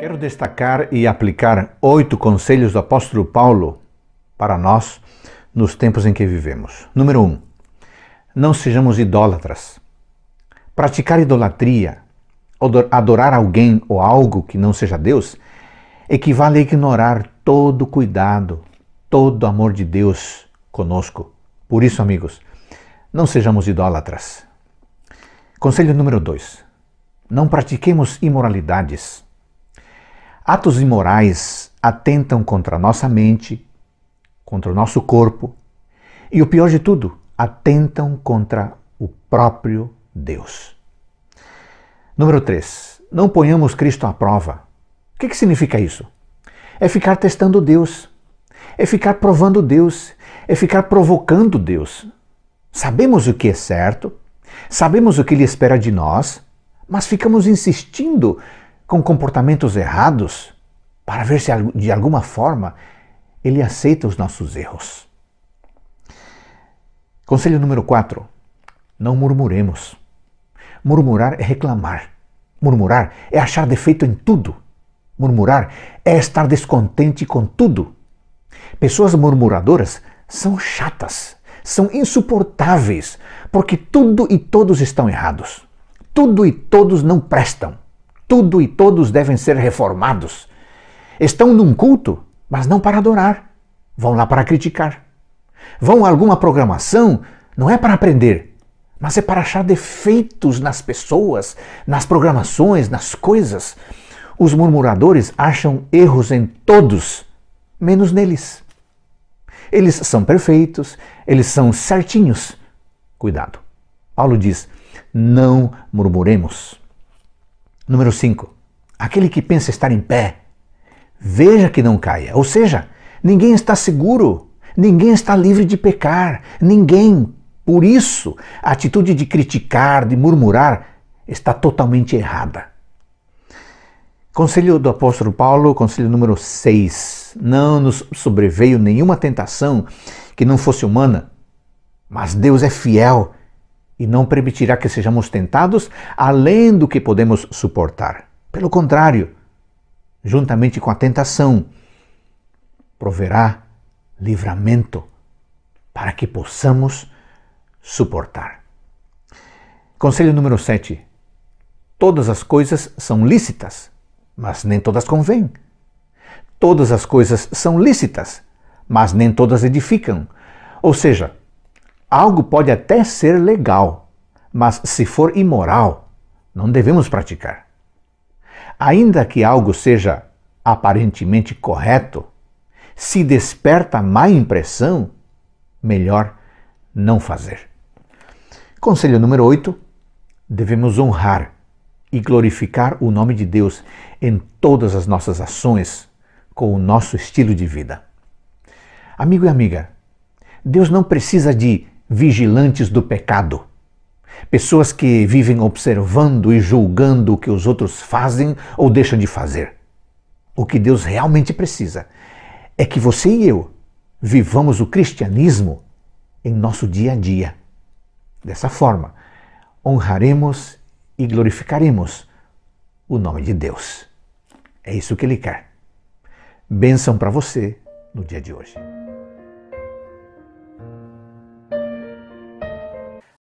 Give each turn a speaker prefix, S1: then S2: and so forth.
S1: Quero destacar e aplicar oito conselhos do apóstolo Paulo para nós nos tempos em que vivemos. Número um, não sejamos idólatras. Praticar idolatria, adorar alguém ou algo que não seja Deus, equivale a ignorar todo cuidado, todo amor de Deus conosco. Por isso, amigos, não sejamos idólatras. Conselho número dois: Não pratiquemos imoralidades Atos imorais atentam contra a nossa mente, contra o nosso corpo e, o pior de tudo, atentam contra o próprio Deus. Número 3. Não ponhamos Cristo à prova. O que, que significa isso? É ficar testando Deus, é ficar provando Deus, é ficar provocando Deus. Sabemos o que é certo, sabemos o que Ele espera de nós, mas ficamos insistindo com comportamentos errados para ver se de alguma forma ele aceita os nossos erros. Conselho número 4: não murmuremos. Murmurar é reclamar. Murmurar é achar defeito em tudo. Murmurar é estar descontente com tudo. Pessoas murmuradoras são chatas, são insuportáveis, porque tudo e todos estão errados. Tudo e todos não prestam tudo e todos devem ser reformados. Estão num culto, mas não para adorar. Vão lá para criticar. Vão a alguma programação, não é para aprender, mas é para achar defeitos nas pessoas, nas programações, nas coisas. Os murmuradores acham erros em todos, menos neles. Eles são perfeitos, eles são certinhos. Cuidado. Paulo diz: não murmuremos. Número 5. Aquele que pensa estar em pé, veja que não caia. Ou seja, ninguém está seguro, ninguém está livre de pecar, ninguém. Por isso, a atitude de criticar, de murmurar, está totalmente errada. Conselho do apóstolo Paulo, conselho número 6. Não nos sobreveio nenhuma tentação que não fosse humana, mas Deus é fiel e não permitirá que sejamos tentados além do que podemos suportar. Pelo contrário, juntamente com a tentação, proverá livramento para que possamos suportar. Conselho número 7. Todas as coisas são lícitas, mas nem todas convêm. Todas as coisas são lícitas, mas nem todas edificam. Ou seja, algo pode até ser legal, mas se for imoral, não devemos praticar. Ainda que algo seja aparentemente correto, se desperta má impressão, melhor não fazer. Conselho número 8: devemos honrar e glorificar o nome de Deus em todas as nossas ações com o nosso estilo de vida. Amigo e amiga, Deus não precisa de vigilantes do pecado. Pessoas que vivem observando e julgando o que os outros fazem ou deixam de fazer. O que Deus realmente precisa é que você e eu vivamos o cristianismo em nosso dia a dia. Dessa forma, honraremos e glorificaremos o nome de Deus. É isso que Ele quer. Bênção para você no dia de hoje.